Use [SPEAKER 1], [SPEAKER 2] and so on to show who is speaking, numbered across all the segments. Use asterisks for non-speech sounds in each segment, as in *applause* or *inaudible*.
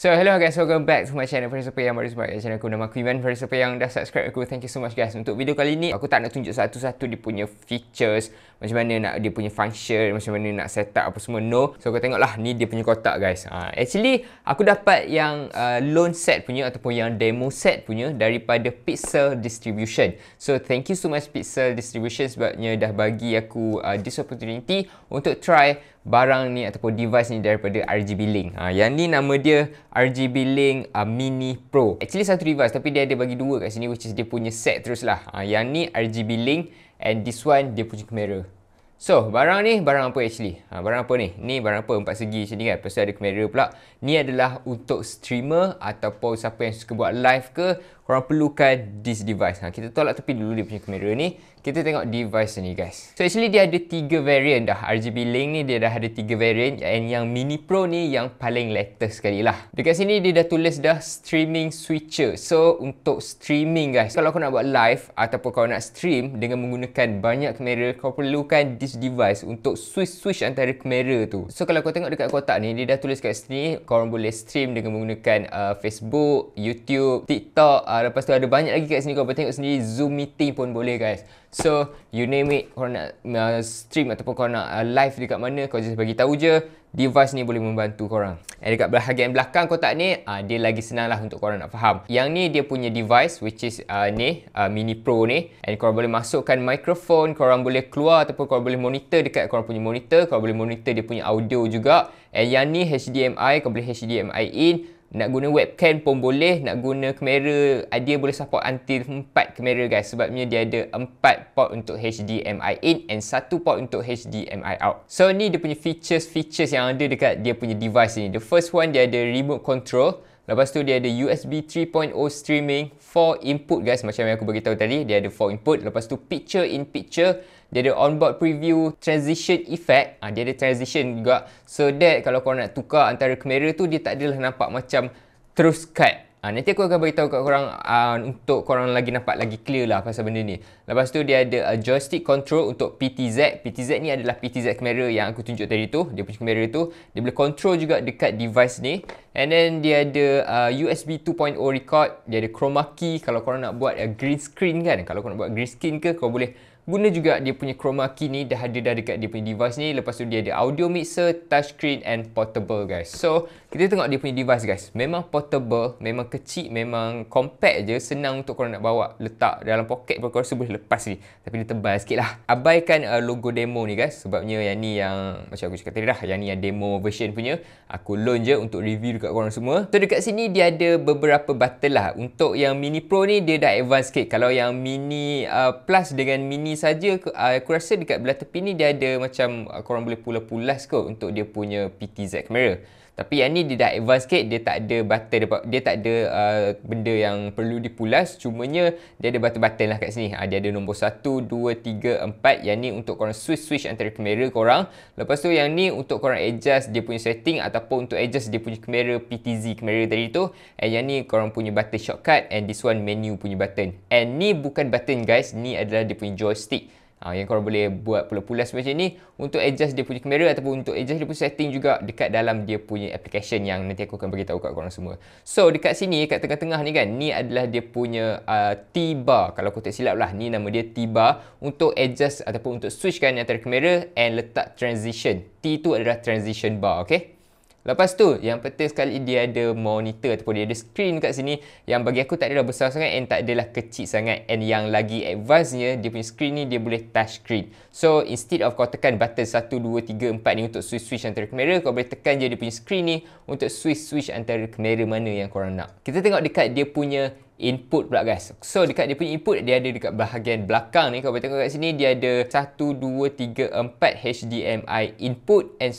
[SPEAKER 1] So hello guys, welcome back to my channel Fari Sepa yang baru sebab channel aku nama aku Iman Fari Sepa yang dah subscribe aku Thank you so much guys Untuk video kali ni, aku tak nak tunjuk satu-satu dia punya features Macam mana nak dia punya function, macam mana nak set up apa semua No, so tengok lah ni dia punya kotak guys ha, Actually, aku dapat yang uh, loan set punya ataupun yang demo set punya Daripada Pixel Distribution So thank you so much Pixel Distribution sebabnya dah bagi aku uh, this opportunity Untuk try barang ni ataupun device ni daripada RGB Link. Ha, yang ni nama dia RGB Link uh, Mini Pro. Actually satu device tapi dia ada bagi dua kat sini which is dia punya set terus lah. Ha, yang ni RGB Link and this one dia punya kamera. So, barang ni barang apa actually? Ha, barang apa ni? Ni barang apa? Empat segi macam ni kan? Lepas tu ada kamera pula. Ni adalah untuk streamer ataupun siapa yang suka buat live ke korang perlukan this device. Ha, kita tolak tepi dulu dia punya kamera ni. Kita tengok device ni guys. So actually dia ada tiga variant dah. RGB Link ni dia dah ada tiga variant. And yang Mini Pro ni yang paling latest sekali lah. Dekat sini dia dah tulis dah streaming switcher. So untuk streaming guys. Kalau kau nak buat live ataupun kau nak stream dengan menggunakan banyak kamera. Kau perlukan this device untuk switch-switch antara kamera tu. So kalau kau tengok dekat kotak ni dia dah tulis kat sini. Kau boleh stream dengan menggunakan uh, Facebook, YouTube, TikTok, uh, Ah, lepas tu ada banyak lagi kat sini kau boleh tengok sendiri Zoom meeting pun boleh guys. So you name it kau nak uh, stream ataupun kau nak uh, live dekat mana kau just bagi tahu je device ni boleh membantu kau orang. Eh dekat bahagian belakang kotak ni uh, dia lagi senanglah untuk kau orang nak faham. Yang ni dia punya device which is uh, ni uh, Mini Pro ni and kau boleh masukkan microphone, orang boleh keluar ataupun kau boleh monitor dekat korang punya monitor, kau boleh monitor dia punya audio juga. Eh yang ni HDMI, kau boleh HDMI in nak guna webcam pun boleh, nak guna kamera, dia boleh support until 4 kamera guys sebabnya dia ada 4 port untuk HDMI in and satu port untuk HDMI out. So ni dia punya features-features yang ada dekat dia punya device ni. The first one dia ada remote control, lepas tu dia ada USB 3.0 streaming, 4 input guys macam yang aku beritahu tadi, dia ada 4 input, lepas tu picture in picture, dia ada onboard preview transition effect ha, dia ada transition juga so that kalau korang nak tukar antara kamera tu dia tak adalah nampak macam terus cut ha, nanti aku akan beritahu kat korang uh, untuk korang lagi nampak lagi clear lah pasal benda ni lepas tu dia ada uh, joystick control untuk PTZ PTZ ni adalah PTZ kamera yang aku tunjuk tadi tu dia punya kamera tu dia boleh control juga dekat device ni and then dia ada uh, USB 2.0 record dia ada chroma key kalau korang nak buat uh, green screen kan kalau korang nak buat green screen ke korang boleh guna juga dia punya chroma key ni dah ada dah dekat dia punya device ni lepas tu dia ada audio mixer touchscreen and portable guys so kita tengok dia punya device guys memang portable memang kecil memang compact je senang untuk korang nak bawa letak dalam poket pun korang boleh lepas ni tapi dia tebal sikit lah abaikan uh, logo demo ni guys sebabnya yang ni yang macam aku cakap tadi dah yang ni yang demo version punya aku loan je untuk review dekat korang semua so dekat sini dia ada beberapa button lah untuk yang mini pro ni dia dah advance sikit kalau yang mini uh, plus dengan mini saja ah, aku rasa dekat belah tepi ni dia ada macam ah, korang boleh pula-pulas kot untuk dia punya PTZ kamera. Tapi yang ni dia dah advance sikit, dia tak ada button dia tak ada uh, benda yang perlu dipulas, cumanya dia ada button-button lah kat sini. Ha, dia ada nombor 1 2 3 4 yang ni untuk korang switch switch antara kamera korang. Lepas tu yang ni untuk korang adjust dia punya setting ataupun untuk adjust dia punya kamera PTZ kamera tadi tu. And yang ni korang punya button shortcut and this one menu punya button. And ni bukan button guys, ni adalah dia punya joystick. Ha, yang korang boleh buat pulas-pulas macam ni untuk adjust dia punya kamera ataupun untuk adjust dia punya setting juga dekat dalam dia punya application yang nanti aku akan beritahu tahu kat korang semua. So dekat sini kat tengah-tengah ni kan ni adalah dia punya uh, t kalau aku tak silap lah ni nama dia tiba untuk adjust ataupun untuk switchkan antara kamera and letak transition. T tu adalah transition bar okay. Lepas tu, yang penting sekali dia ada monitor ataupun dia ada screen kat sini yang bagi aku tak adalah besar sangat and tak adalah kecil sangat and yang lagi advance-nya, dia punya screen ni dia boleh touch screen. So, instead of kau tekan button 1, 2, 3, 4 ni untuk switch-switch antara kamera, kau boleh tekan je dia punya screen ni untuk switch-switch antara kamera mana yang korang nak. Kita tengok dekat dia punya input pula guys. So dekat dia punya input dia ada dekat bahagian belakang ni kalau boleh tengok kat sini dia ada 1 2 3 4 HDMI input and 1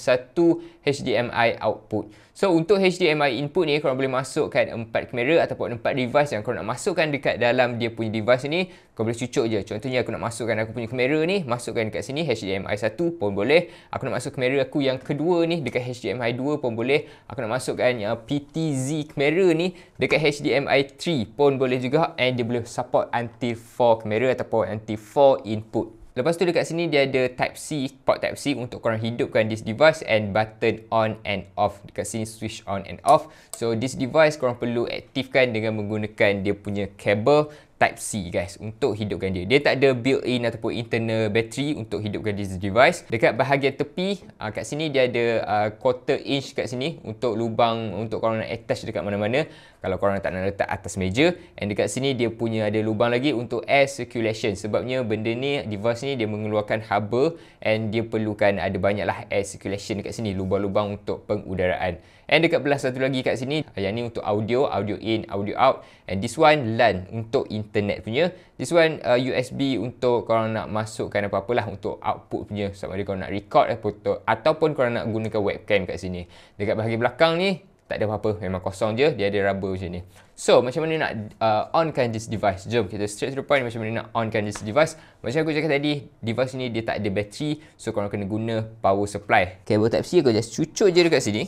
[SPEAKER 1] HDMI output. So untuk HDMI input ni korang boleh masukkan empat kamera ataupun empat device yang korang nak masukkan dekat dalam dia punya device ni korang boleh cucuk je. Contohnya aku nak masukkan aku punya kamera ni masukkan dekat sini HDMI 1 pun boleh. Aku nak masuk kamera aku yang kedua ni dekat HDMI 2 pun boleh. Aku nak masukkan uh, PTZ kamera ni dekat HDMI 3 pun phone boleh juga and dia boleh support anti 4 kamera ataupun anti 4 input. Lepas tu dekat sini dia ada type C, port type C untuk korang hidupkan this device and button on and off. Dekat sini switch on and off. So this device korang perlu aktifkan dengan menggunakan dia punya kabel. Type C guys untuk hidupkan dia. Dia tak ada built-in ataupun internal battery untuk hidupkan this device. Dekat bahagian tepi uh, kat sini dia ada uh, quarter inch kat sini untuk lubang untuk korang nak attach dekat mana-mana. Kalau korang tak nak letak atas meja and dekat sini dia punya ada lubang lagi untuk air circulation sebabnya benda ni device ni dia mengeluarkan haba and dia perlukan ada banyaklah air circulation dekat sini lubang-lubang untuk pengudaraan. And dekat belah satu lagi kat sini, eh, yang ni untuk audio, audio in, audio out. And this one LAN untuk internet punya. This one uh, eh, USB untuk korang nak masukkan apa-apa lah untuk output punya. Sama ada korang nak record atau, ataupun korang nak gunakan webcam kat sini. Dekat bahagian belakang ni, tak ada apa-apa. Memang kosong je. Dia ada rubber macam ni. So, macam mana nak uh, onkan this device? Jom kita straight to the point macam mana nak onkan this device. Macam aku cakap tadi, device ni dia tak ada bateri. So, korang kena guna power supply. Kabel type C, aku just cucuk je dekat sini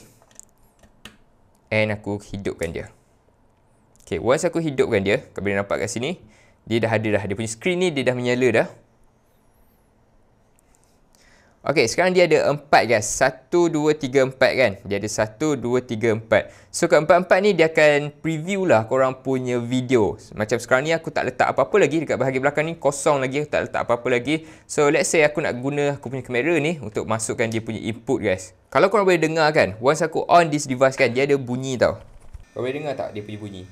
[SPEAKER 1] and aku hidupkan dia. Okay, once aku hidupkan dia, kau boleh nampak kat sini, dia dah ada dah. Dia punya screen ni, dia dah menyala dah. Okay, sekarang dia ada 4 guys. 1, 2, 3, 4 kan? Dia ada 1, 2, 3, 4. So, keempat-empat ni dia akan preview lah korang punya video. Macam sekarang ni aku tak letak apa-apa lagi. Dekat bahagian belakang ni kosong lagi. Aku tak letak apa-apa lagi. So, let's say aku nak guna aku punya kamera ni untuk masukkan dia punya input guys. Kalau korang boleh dengar kan, once aku on this device kan, dia ada bunyi tau. Korang boleh dengar tak dia punya bunyi?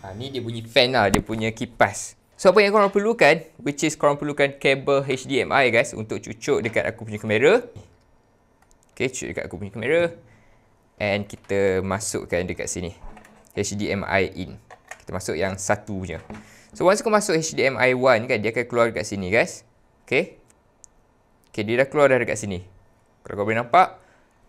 [SPEAKER 1] Ha, ni dia bunyi fan lah, dia punya kipas. So apa yang korang perlukan, which is korang perlukan kabel HDMI guys untuk cucuk dekat aku punya kamera. Okay, cucuk dekat aku punya kamera. And kita masukkan dekat sini. HDMI in. Kita masuk yang satu punya. So once kau masuk HDMI 1 kan, dia akan keluar dekat sini guys. Okay. Okay, dia dah keluar dah dekat sini. Kalau kau boleh nampak,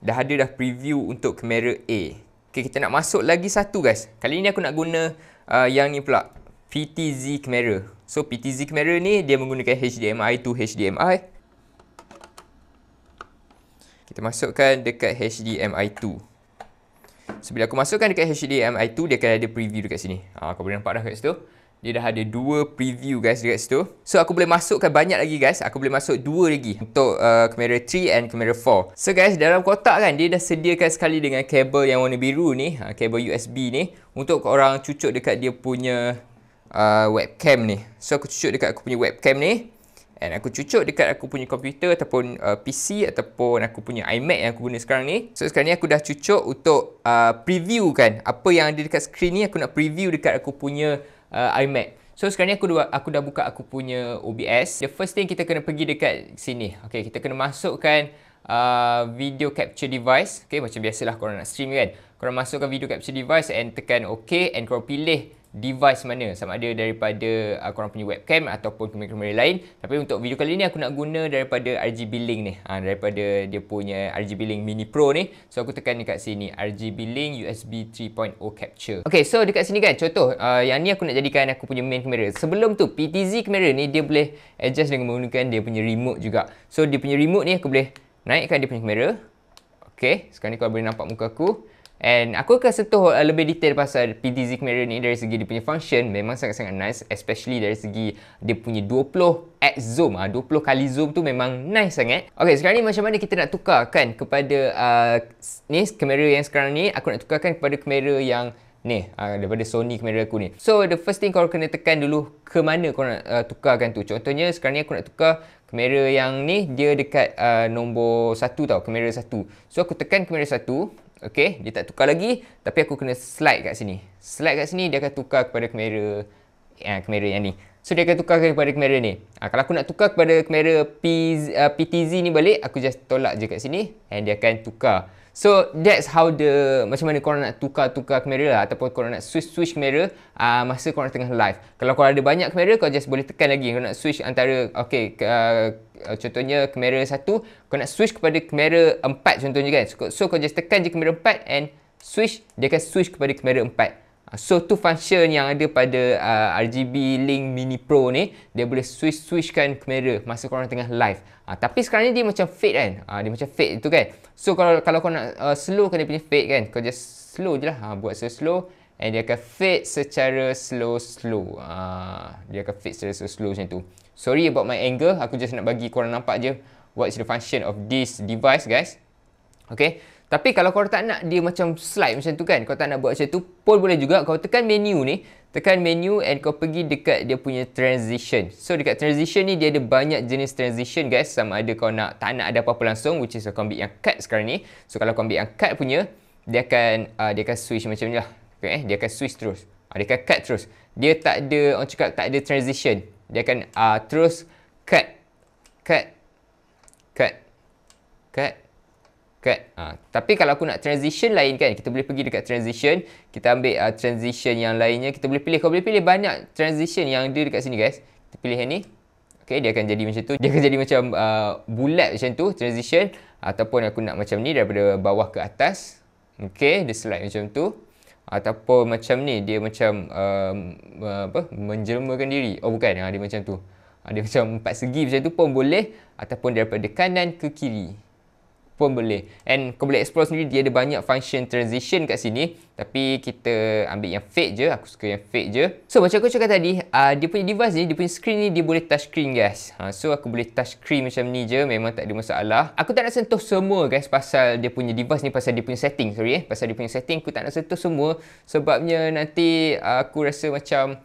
[SPEAKER 1] dah ada dah preview untuk kamera A. Okay, kita nak masuk lagi satu guys. Kali ni aku nak guna uh, yang ni pula. PTZ camera. So PTZ camera ni dia menggunakan HDMI to HDMI. Kita masukkan dekat HDMI 2. So bila aku masukkan dekat HDMI 2 dia akan ada preview dekat sini. Ah ha, kau boleh nampak dah dekat situ. Dia dah ada dua preview guys dekat situ. So aku boleh masukkan banyak lagi guys. Aku boleh masuk dua lagi untuk kamera uh, 3 and kamera 4. So guys dalam kotak kan dia dah sediakan sekali dengan kabel yang warna biru ni, ah, kabel USB ni untuk orang cucuk dekat dia punya Uh, webcam ni. So aku cucuk dekat aku punya webcam ni and aku cucuk dekat aku punya komputer ataupun uh, PC ataupun aku punya iMac yang aku guna sekarang ni. So sekarang ni aku dah cucuk untuk uh, preview kan apa yang ada dekat skrin ni aku nak preview dekat aku punya uh, iMac. So sekarang ni aku dah, aku dah buka aku punya OBS. The first thing kita kena pergi dekat sini. Okay, kita kena masukkan uh, video capture device. Okay, macam biasalah korang nak stream kan. Korang masukkan video capture device and tekan OK and korang pilih device mana sama ada daripada uh, korang punya webcam ataupun kamera-kamera lain tapi untuk video kali ni aku nak guna daripada RGB Link ni ha, daripada dia punya RGB Link Mini Pro ni so aku tekan dekat sini RGB Link USB 3.0 Capture ok so dekat sini kan contoh uh, yang ni aku nak jadikan aku punya main kamera sebelum tu PTZ kamera ni dia boleh adjust dengan menggunakan dia punya remote juga so dia punya remote ni aku boleh naikkan dia punya kamera ok sekarang ni kau boleh nampak muka aku And aku akan sentuh uh, lebih detail pasal PT Zig ni dari segi dia punya function memang sangat-sangat nice especially dari segi dia punya 20x zoom ah uh, 20 kali zoom tu memang nice sangat. Okay sekarang ni macam mana kita nak tukarkan kepada uh, ni kamera yang sekarang ni aku nak tukarkan kepada kamera yang ni uh, daripada Sony kamera aku ni. So the first thing kau kena tekan dulu ke mana kau nak uh, tukarkan tu. Contohnya sekarang ni aku nak tukar kamera yang ni dia dekat uh, nombor 1 tau kamera 1. So aku tekan kamera 1 Okay, dia tak tukar lagi tapi aku kena slide kat sini. Slide kat sini dia akan tukar kepada kamera eh, kamera yang ni. So dia akan tukar kepada kamera ni. Ha, kalau aku nak tukar kepada kamera P, uh, ah, PTZ ni balik, aku just tolak je kat sini and dia akan tukar. So that's how the macam mana korang nak tukar-tukar kamera lah ataupun korang nak switch-switch kamera uh, masa korang tengah live. Kalau korang ada banyak kamera, kau just boleh tekan lagi. Kau nak switch antara, okay, uh, contohnya kamera satu, kau nak switch kepada kamera empat contohnya kan. So, so kau just tekan je kamera empat and switch, dia akan switch kepada kamera empat. So tu function yang ada pada uh, RGB Link Mini Pro ni Dia boleh switch-switchkan kamera masa korang tengah live uh, Tapi sekarang ni dia macam fade kan uh, Dia macam fade tu kan So kalau kalau kau nak uh, slowkan dia punya fade kan Kau just slow je lah uh, Buat slow-slow And dia akan fade secara slow-slow uh, Dia akan fade secara slow-slow macam tu Sorry about my angle Aku just nak bagi korang nampak je What's the function of this device guys Okay tapi kalau kau tak nak dia macam slide macam tu kan, kau tak nak buat macam tu, pun boleh juga kau tekan menu ni, tekan menu and kau pergi dekat dia punya transition. So dekat transition ni dia ada banyak jenis transition guys, sama ada kau nak tak nak ada apa-apa langsung which is kau ambil yang cut sekarang ni. So kalau kau ambil yang cut punya, dia akan uh, dia akan switch macam ni lah. Okay, eh? Dia akan switch terus. Uh, dia akan cut terus. Dia tak ada, orang cakap tak ada transition. Dia akan uh, terus cut. Cut. Cut. Cut shortcut. Kan? Ha. Tapi kalau aku nak transition lain kan, kita boleh pergi dekat transition. Kita ambil uh, transition yang lainnya. Kita boleh pilih. Kau boleh pilih banyak transition yang ada dekat sini guys. Kita pilih yang ni. Okay, dia akan jadi macam tu. Dia akan jadi macam uh, bulat macam tu, transition. Ataupun aku nak macam ni, daripada bawah ke atas. Okay, dia slide macam tu. Ataupun macam ni, dia macam um, apa menjelmakan diri. Oh bukan, ah, dia macam tu. ada macam empat segi macam tu pun boleh. Ataupun daripada kanan ke kiri pun boleh and kau boleh explore sendiri dia ada banyak function transition kat sini tapi kita ambil yang fade je aku suka yang fade je so macam aku cakap tadi uh, dia punya device ni dia punya screen ni dia boleh touch screen guys uh, so aku boleh touch screen macam ni je memang tak ada masalah aku tak nak sentuh semua guys pasal dia punya device ni pasal dia punya setting sorry eh pasal dia punya setting aku tak nak sentuh semua sebabnya nanti uh, aku rasa macam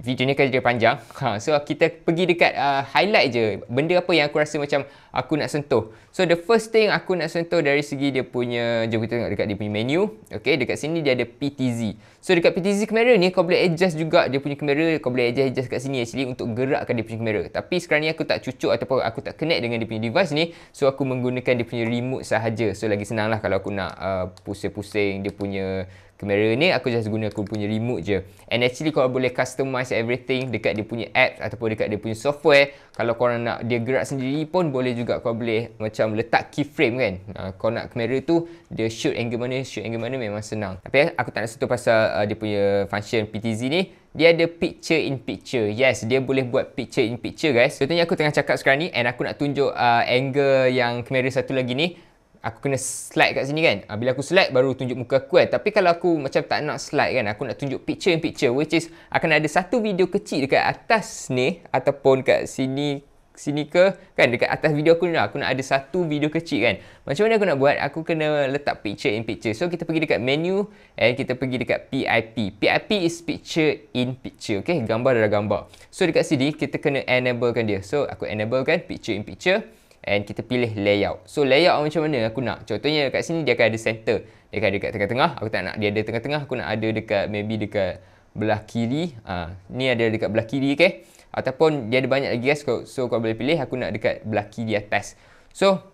[SPEAKER 1] video ni akan jadi panjang. Ha, so kita pergi dekat uh, highlight je benda apa yang aku rasa macam aku nak sentuh. So the first thing aku nak sentuh dari segi dia punya jom kita tengok dekat dia punya menu. Okay dekat sini dia ada PTZ. So dekat PTZ kamera ni kau boleh adjust juga dia punya kamera. Kau boleh adjust adjust kat sini actually untuk gerakkan dia punya kamera. Tapi sekarang ni aku tak cucuk ataupun aku tak connect dengan dia punya device ni. So aku menggunakan dia punya remote sahaja. So lagi senang lah kalau aku nak uh, pusing-pusing dia punya kamera ni aku just guna aku punya remote je and actually kau boleh customize everything dekat dia punya app ataupun dekat dia punya software kalau kau nak dia gerak sendiri pun boleh juga kau boleh macam letak keyframe kan uh, kau nak kamera tu dia shoot angle mana shoot angle mana memang senang tapi eh, aku tak nak sentuh pasal uh, dia punya function PTZ ni dia ada picture in picture Yes, dia boleh buat picture in picture guys Contohnya aku tengah cakap sekarang ni And aku nak tunjuk uh, angle yang kamera satu lagi ni aku kena slide kat sini kan uh, bila aku slide baru tunjuk muka aku kan tapi kalau aku macam tak nak slide kan aku nak tunjuk picture in picture which is akan ada satu video kecil dekat atas ni ataupun kat sini sini ke kan dekat atas video aku ni lah. aku nak ada satu video kecil kan macam mana aku nak buat aku kena letak picture in picture so kita pergi dekat menu and kita pergi dekat PIP PIP is picture in picture Okay, gambar dalam gambar so dekat sini kita kena enablekan dia so aku enablekan picture in picture and kita pilih layout. So layout macam mana aku nak? Contohnya dekat sini dia akan ada center. Dia akan ada dekat tengah-tengah. Aku tak nak dia ada tengah-tengah. Aku nak ada dekat maybe dekat belah kiri. Ah, ha, ni ada dekat belah kiri okey. Ataupun dia ada banyak lagi guys. So kau boleh pilih aku nak dekat belah kiri atas. So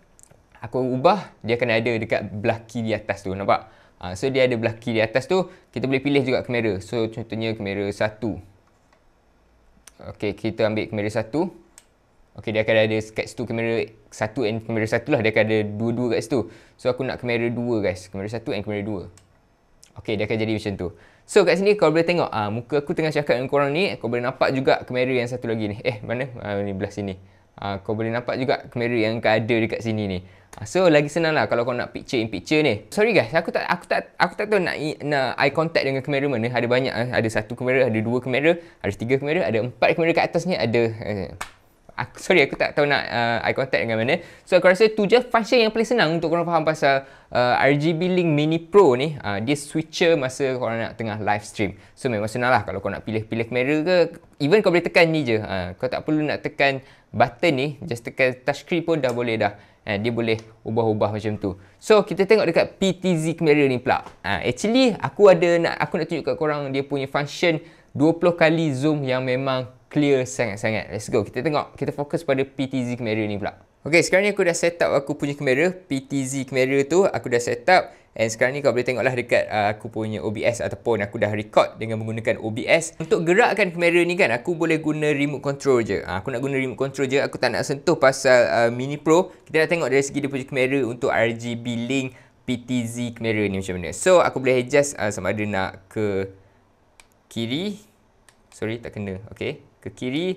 [SPEAKER 1] aku ubah dia akan ada dekat belah kiri atas tu nampak? Ha, so dia ada belah kiri atas tu kita boleh pilih juga kamera. So contohnya kamera satu. Okey, kita ambil kamera satu. Okay, dia akan ada kat tu, kamera satu and kamera satu lah. Dia akan ada dua-dua kat situ. So, aku nak kamera dua guys. Kamera satu and kamera dua. Okay, dia akan jadi macam tu. So, kat sini kau boleh tengok uh, muka aku tengah cakap dengan korang ni. Kau boleh nampak juga kamera yang satu lagi ni. Eh, mana? Uh, ni belah sini. Uh, kau boleh nampak juga kamera yang ada dekat sini ni. Uh, so, lagi senang lah kalau kau nak picture in picture ni. Sorry guys, aku tak aku tak, aku tak tahu nak, nak eye contact dengan kamera mana. Ada banyak. Uh, ada satu kamera, ada dua kamera, ada tiga kamera, ada empat kamera kat atas ni. Ada... Uh, aku, sorry aku tak tahu nak uh, eye contact dengan mana so aku rasa tu je function yang paling senang untuk korang faham pasal uh, RGB Link Mini Pro ni uh, dia switcher masa korang nak tengah live stream so memang senang lah kalau korang nak pilih-pilih kamera ke even kau boleh tekan ni je uh, kau tak perlu nak tekan button ni just tekan touch screen pun dah boleh dah uh, dia boleh ubah-ubah macam tu so kita tengok dekat PTZ kamera ni pula uh, actually aku ada nak aku nak tunjuk kat korang dia punya function 20 kali zoom yang memang clear sangat-sangat. Let's go. Kita tengok. Kita fokus pada PTZ kamera ni pula. Okay, sekarang ni aku dah set up aku punya kamera. PTZ kamera tu aku dah set up. And sekarang ni kau boleh tengoklah dekat uh, aku punya OBS ataupun aku dah record dengan menggunakan OBS. Untuk gerakkan kamera ni kan, aku boleh guna remote control je. Uh, aku nak guna remote control je. Aku tak nak sentuh pasal uh, Mini Pro. Kita nak tengok dari segi dia punya kamera untuk RGB Link PTZ kamera ni macam mana. So, aku boleh adjust uh, sama ada nak ke kiri. Sorry, tak kena. Okay ke kiri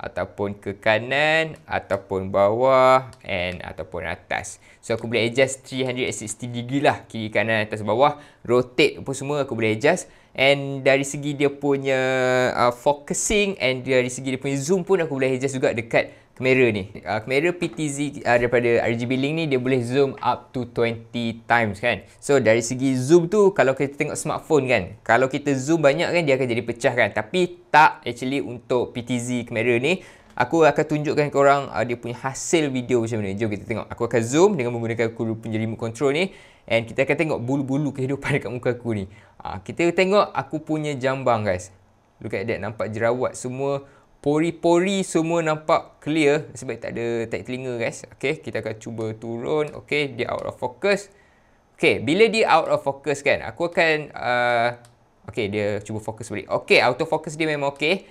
[SPEAKER 1] ataupun ke kanan ataupun bawah and ataupun atas. So aku boleh adjust 360 degree lah kiri kanan atas bawah, rotate apa semua aku boleh adjust and dari segi dia punya uh, focusing and dari segi dia punya zoom pun aku boleh adjust juga dekat kamera ni. Uh, ah, kamera PTZ uh, ah, daripada RGB Link ni dia boleh zoom up to 20 times kan. So dari segi zoom tu kalau kita tengok smartphone kan, kalau kita zoom banyak kan dia akan jadi pecah kan. Tapi tak actually untuk PTZ kamera ni. Aku akan tunjukkan korang uh, ah, dia punya hasil video macam mana. Jom kita tengok. Aku akan zoom dengan menggunakan aku punya remote control ni. And kita akan tengok bulu-bulu kehidupan dekat *laughs* muka aku ni. Uh, kita tengok aku punya jambang guys. Look at that. Nampak jerawat semua pori-pori semua nampak clear sebab tak ada tag telinga guys. Okey, kita akan cuba turun. Okey, dia out of focus. Okey, bila dia out of focus kan, aku akan uh, okey, dia cuba fokus balik. Okey, auto focus dia memang okey.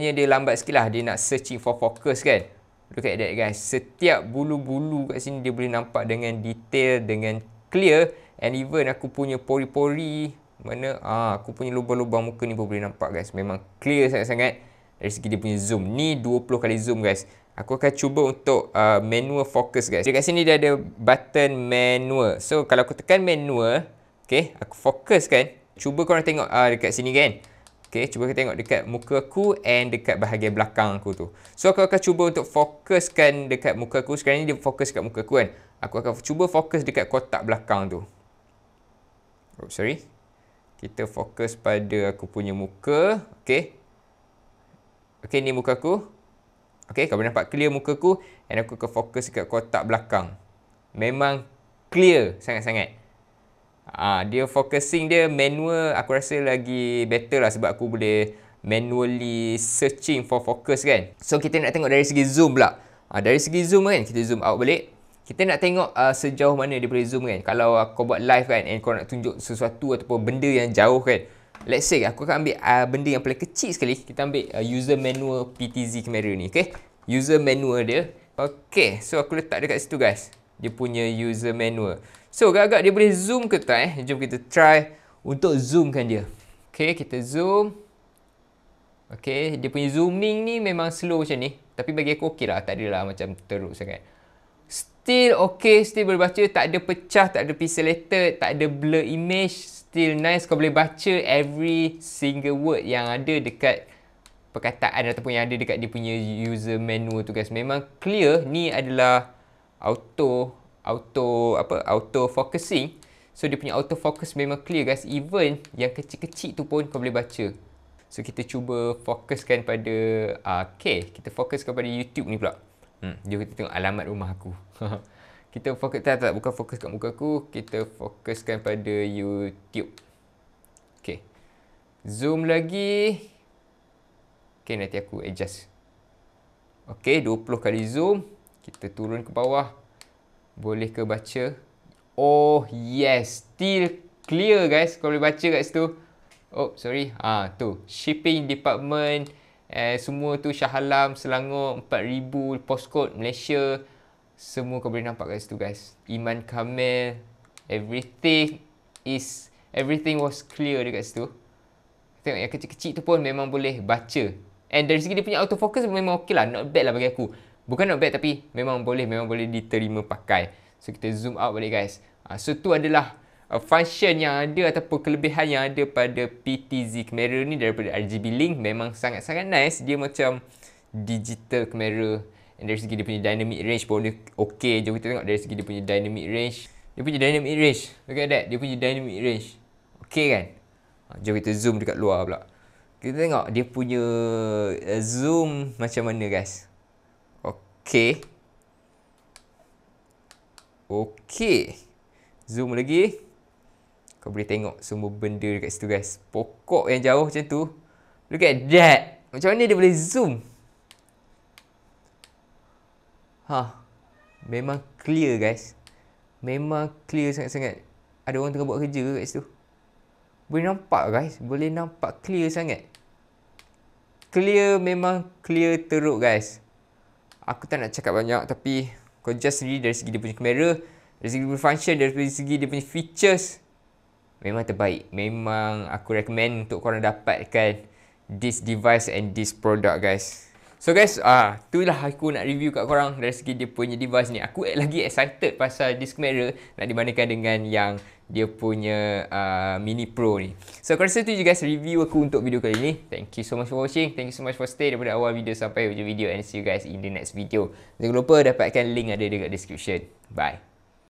[SPEAKER 1] nya dia lambat sikit lah. Dia nak searching for focus kan. Look at that guys. Setiap bulu-bulu kat sini dia boleh nampak dengan detail, dengan clear. And even aku punya pori-pori. Mana? Ah, aku punya lubang-lubang muka ni pun boleh nampak guys. Memang clear sangat-sangat dari segi dia punya zoom ni 20 kali zoom guys aku akan cuba untuk uh, manual focus guys dekat sini dia ada button manual so kalau aku tekan manual ok aku fokus kan cuba kau korang tengok uh, dekat sini kan ok cuba kita tengok dekat muka aku and dekat bahagian belakang aku tu so aku akan cuba untuk fokuskan dekat muka aku sekarang ni dia fokus dekat muka aku kan aku akan cuba fokus dekat kotak belakang tu oh sorry kita fokus pada aku punya muka okey Okay, ni muka aku. Okay, kau boleh nampak clear muka aku. And aku akan fokus dekat kotak belakang. Memang clear sangat-sangat. Ah, ha, dia focusing dia manual aku rasa lagi better lah sebab aku boleh manually searching for focus kan. So kita nak tengok dari segi zoom pula. Ha, dari segi zoom kan kita zoom out balik. Kita nak tengok uh, sejauh mana dia boleh zoom kan. Kalau uh, kau buat live kan and kau nak tunjuk sesuatu ataupun benda yang jauh kan let's say aku akan ambil uh, benda yang paling kecil sekali kita ambil uh, user manual PTZ kamera ni okay? user manual dia Okay, so aku letak dekat situ guys dia punya user manual so agak-agak dia boleh zoom ke tak eh jom kita try untuk zoomkan dia Okay, kita zoom Okay, dia punya zooming ni memang slow macam ni tapi bagi aku okeylah tak adalah macam teruk sangat Still okay, still boleh baca. Tak ada pecah, tak ada pixelated, tak ada blur image still nice kau boleh baca every single word yang ada dekat perkataan ataupun yang ada dekat dia punya user manual tu guys memang clear ni adalah auto auto apa auto focusing so dia punya auto focus memang clear guys even yang kecil-kecil tu pun kau boleh baca so kita cuba fokuskan pada uh, okay kita fokus kepada YouTube ni pula hmm dia kita tengok alamat rumah aku *laughs* kita fokus tak, tak bukan fokus kat muka aku kita fokuskan pada YouTube okey zoom lagi okey nanti aku adjust okey 20 kali zoom kita turun ke bawah boleh ke baca oh yes still clear guys kau boleh baca kat situ oh sorry ah ha, tu shipping department eh semua tu Shah Alam Selangor 4000 postcode Malaysia semua kau boleh nampak kat situ guys Iman Kamil Everything is Everything was clear dekat situ Tengok yang kecil-kecil tu pun memang boleh baca And dari segi dia punya autofocus memang okey lah Not bad lah bagi aku Bukan not bad tapi memang boleh Memang boleh diterima pakai So kita zoom out balik guys ah, So tu adalah uh, function yang ada ataupun kelebihan yang ada pada PTZ kamera ni daripada RGB Link memang sangat-sangat nice. Dia macam digital kamera And dari segi dia punya dynamic range pun dia okay je kita tengok dari segi dia punya dynamic range Dia punya dynamic range, look at that, dia punya dynamic range Okay kan? Ah, jom kita zoom dekat luar pula Kita tengok dia punya uh, zoom macam mana guys Okay Okay Zoom lagi Kau boleh tengok semua benda dekat situ guys Pokok yang jauh macam tu Look at that Macam mana dia boleh zoom Ha. Memang clear guys. Memang clear sangat-sangat. Ada orang tengah buat kerja ke kat situ? Boleh nampak guys. Boleh nampak clear sangat. Clear memang clear teruk guys. Aku tak nak cakap banyak tapi kau just read dari segi dia punya kamera, dari segi dia punya function, dari segi dia punya features. Memang terbaik. Memang aku recommend untuk korang dapatkan this device and this product guys. So guys, ah lah aku nak review kat korang dari segi dia punya device ni. Aku lagi excited pasal disk mirror nak dibandingkan dengan yang dia punya uh, Mini Pro ni. So aku rasa tu je guys review aku untuk video kali ni. Thank you so much for watching. Thank you so much for stay daripada awal video sampai hujung video. And see you guys in the next video. Jangan lupa dapatkan link ada dekat description. Bye.